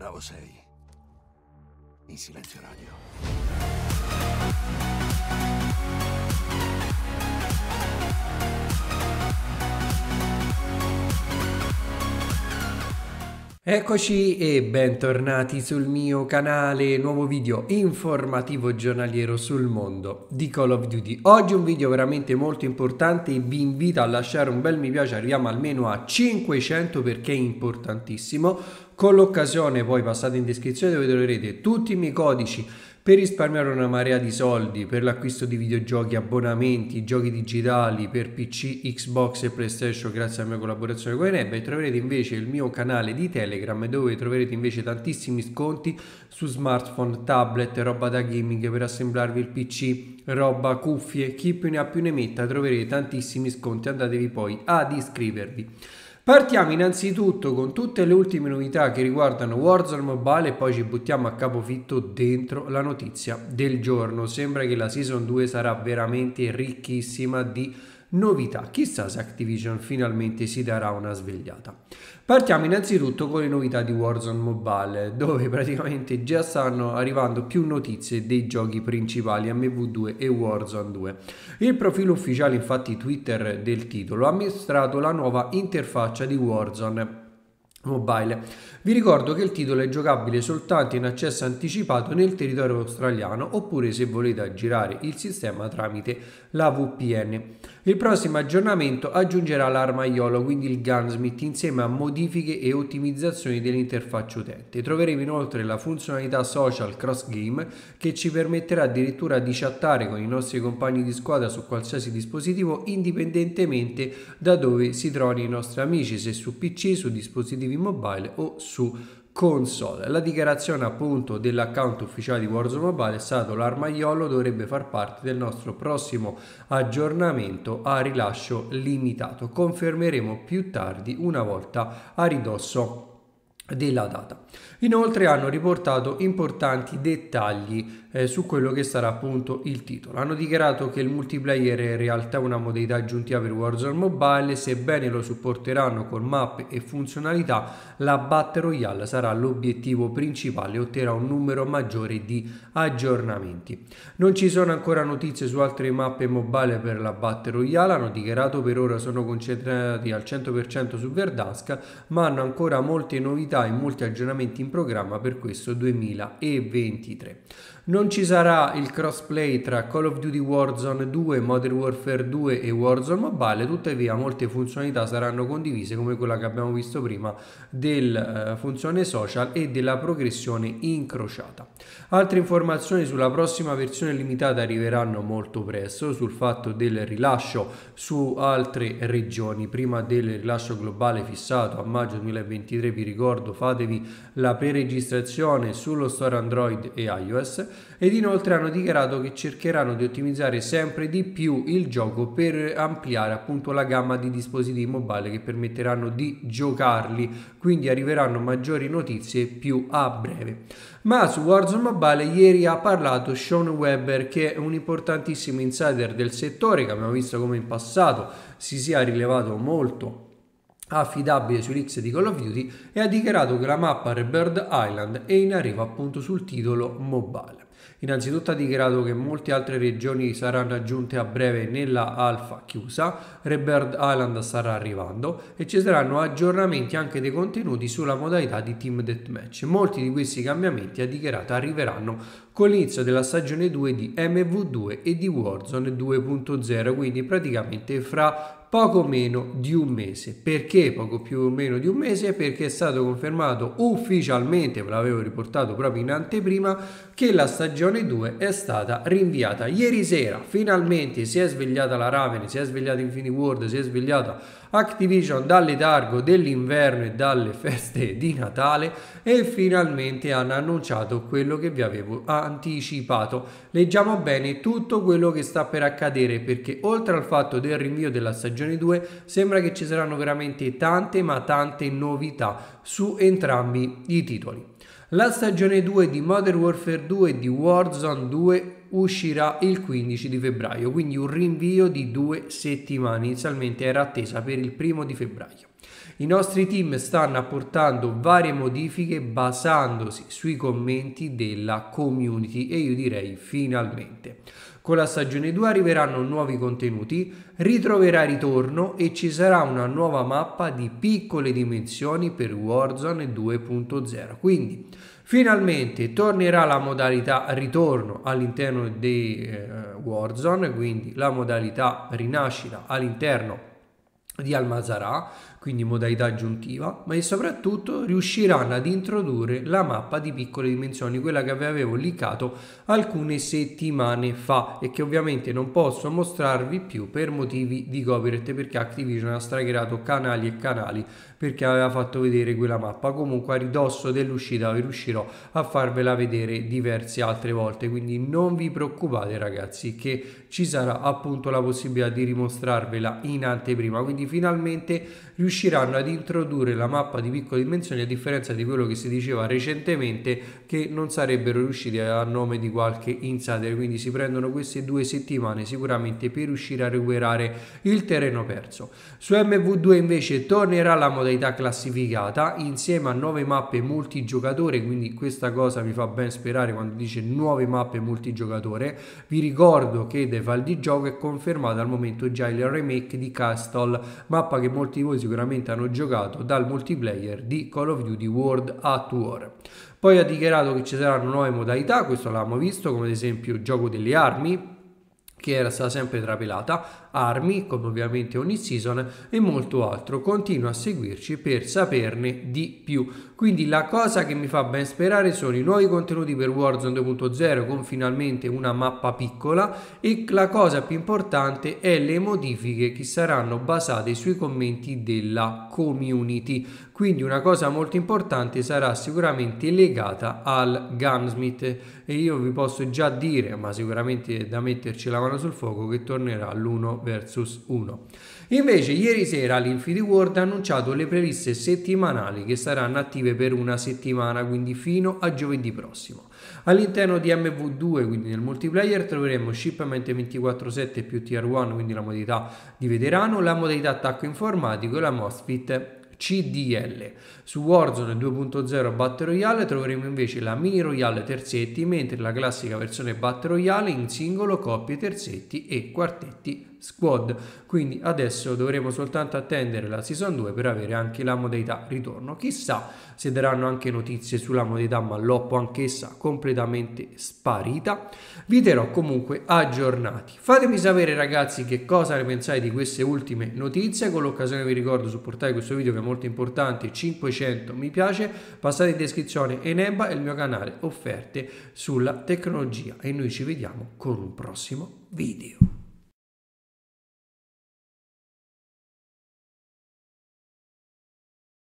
Bravo sei. In silenzio radio. Eccoci e bentornati sul mio canale, nuovo video informativo giornaliero sul mondo di Call of Duty. Oggi un video veramente molto importante e vi invito a lasciare un bel mi piace, arriviamo almeno a 500 perché è importantissimo. Con l'occasione poi passate in descrizione dove troverete tutti i miei codici per risparmiare una marea di soldi per l'acquisto di videogiochi, abbonamenti, giochi digitali per PC, Xbox e PlayStation grazie alla mia collaborazione con Eneb e troverete invece il mio canale di Telegram dove troverete invece tantissimi sconti su smartphone, tablet, roba da gaming per assemblarvi il PC, roba, cuffie, chi più ne ha più ne metta, troverete tantissimi sconti, andatevi poi ad iscrivervi. Partiamo innanzitutto con tutte le ultime novità che riguardano Warzone Mobile e poi ci buttiamo a capofitto dentro la notizia del giorno. Sembra che la Season 2 sarà veramente ricchissima di novità. Chissà se Activision finalmente si darà una svegliata. Partiamo innanzitutto con le novità di Warzone Mobile, dove praticamente già stanno arrivando più notizie dei giochi principali MV2 e Warzone 2. Il profilo ufficiale infatti Twitter del titolo ha mostrato la nuova interfaccia di Warzone Mobile. Vi ricordo che il titolo è giocabile soltanto in accesso anticipato nel territorio australiano oppure se volete aggirare il sistema tramite la VPN. Il prossimo aggiornamento aggiungerà l'armaiolo, quindi il gunsmith, insieme a modifiche e ottimizzazioni dell'interfaccia utente. Troveremo inoltre la funzionalità social cross game che ci permetterà addirittura di chattare con i nostri compagni di squadra su qualsiasi dispositivo indipendentemente da dove si trovano i nostri amici, se su PC, su dispositivi mobile o su console. La dichiarazione appunto dell'account ufficiale di Warzone Mobile è stato l'armaiolo dovrebbe far parte del nostro prossimo aggiornamento a rilascio limitato. Confermeremo più tardi una volta a ridosso della data. Inoltre hanno riportato importanti dettagli eh, su quello che sarà appunto il titolo. Hanno dichiarato che il multiplayer è in realtà una modalità aggiuntiva per Warzone Mobile, sebbene lo supporteranno con mappe e funzionalità, la Battle Royale sarà l'obiettivo principale e otterrà un numero maggiore di aggiornamenti. Non ci sono ancora notizie su altre mappe mobile per la Battle Royale, hanno dichiarato per ora sono concentrati al 100% su Verdansk, ma hanno ancora molte novità novità e molti aggiornamenti in programma per questo 2023. Non ci sarà il crossplay tra Call of Duty Warzone 2, Modern Warfare 2 e Warzone Mobile, tuttavia molte funzionalità saranno condivise come quella che abbiamo visto prima della eh, funzione social e della progressione incrociata. Altre informazioni sulla prossima versione limitata arriveranno molto presto sul fatto del rilascio su altre regioni prima del rilascio globale fissato a maggio 2023 vi ricordo fatevi la pre-registrazione sullo store Android e iOS ed inoltre hanno dichiarato che cercheranno di ottimizzare sempre di più il gioco per ampliare appunto la gamma di dispositivi mobile che permetteranno di giocarli, quindi arriveranno maggiori notizie più a breve. Ma su Warzone Mobile ieri ha parlato Sean Webber che è un importantissimo insider del settore che abbiamo visto come in passato si sia rilevato molto affidabile sull'X di Call of Duty e ha dichiarato che la mappa Rebirth Island è in arrivo appunto sul titolo mobile. Innanzitutto ha dichiarato che molte altre regioni saranno aggiunte a breve nella alfa chiusa, Rebird Island sarà arrivando e ci saranno aggiornamenti anche dei contenuti sulla modalità di Team Deathmatch. Molti di questi cambiamenti, ha dichiarato, arriveranno con l'inizio della stagione 2 di MV2 e di Warzone 2.0, quindi praticamente fra poco meno di un mese. Perché poco più o meno di un mese? Perché è stato confermato ufficialmente, ve l'avevo riportato proprio in anteprima, che la stagione 2 è stata rinviata. Ieri sera finalmente si è svegliata la Raven, si è svegliata Infinity World, si è svegliata Activision dal letargo dell'inverno e dalle feste di Natale e finalmente hanno annunciato quello che vi avevo anticipato. Leggiamo bene tutto quello che sta per accadere perché oltre al fatto del rinvio della stagione stagione 2 sembra che ci saranno veramente tante ma tante novità su entrambi i titoli. La stagione 2 di Modern Warfare 2 e di Warzone 2 uscirà il 15 di febbraio, quindi un rinvio di due settimane, inizialmente era attesa per il primo di febbraio. I nostri team stanno apportando varie modifiche basandosi sui commenti della community e io direi finalmente. Con la stagione 2 arriveranno nuovi contenuti, ritroverà ritorno e ci sarà una nuova mappa di piccole dimensioni per Warzone 2.0. Quindi finalmente tornerà la modalità ritorno all'interno di eh, Warzone, quindi la modalità rinascita all'interno di Almazarà, quindi modalità aggiuntiva, ma soprattutto riusciranno ad introdurre la mappa di piccole dimensioni, quella che avevo linkato alcune settimane fa e che ovviamente non posso mostrarvi più per motivi di copyright perché Activision ha stragherato canali e canali perché aveva fatto vedere quella mappa, comunque a ridosso dell'uscita riuscirò a farvela vedere diverse altre volte, quindi non vi preoccupate ragazzi che ci sarà appunto la possibilità di rimostrarvela in anteprima quindi finalmente riusciranno ad introdurre la mappa di piccole dimensioni a differenza di quello che si diceva recentemente che non sarebbero riusciti a nome di qualche insider quindi si prendono queste due settimane sicuramente per riuscire a recuperare il terreno perso su MV2 invece tornerà la modalità classificata insieme a nuove mappe multigiocatore quindi questa cosa mi fa ben sperare quando dice nuove mappe multigiocatore vi ricordo che Medieval di gioco è confermato al momento già il remake di Castle, mappa che molti di voi sicuramente hanno giocato dal multiplayer di Call of Duty World at War. Poi ha dichiarato che ci saranno nuove modalità, questo l'abbiamo visto, come ad esempio il gioco delle armi, che era stata sempre trapelata, armi, come ovviamente ogni season, e molto altro. Continua a seguirci per saperne di più. Quindi la cosa che mi fa ben sperare sono i nuovi contenuti per Warzone 2.0 con finalmente una mappa piccola e la cosa più importante è le modifiche che saranno basate sui commenti della community. Quindi una cosa molto importante sarà sicuramente legata al Gunsmith e io vi posso già dire, ma sicuramente da metterci la mano sul fuoco, che tornerà l'1 versus 1. Invece ieri sera l'Infinity Ward ha annunciato le previste settimanali che saranno attive per una settimana, quindi fino a giovedì prossimo. All'interno di MV2, quindi nel multiplayer, troveremo shipment 24-7 più tier 1, quindi la modalità di veterano, la modalità attacco informatico e la MOSFIT CDL. Su Warzone 2.0 Battle Royale troveremo invece la Mini Royale terzetti, mentre la classica versione Battle Royale in singolo, coppie terzetti e quartetti squad. Quindi adesso dovremo soltanto attendere la season 2 per avere anche la modalità ritorno. Chissà se daranno anche notizie sulla modalità malloppo, anch'essa completamente sparita. Vi terrò comunque aggiornati. Fatemi sapere ragazzi che cosa ne pensate di queste ultime notizie. Con l'occasione vi ricordo supportare questo video che è molto importante, 500 mi piace. Passate in descrizione Eneba e il mio canale offerte sulla tecnologia e noi ci vediamo con un prossimo video.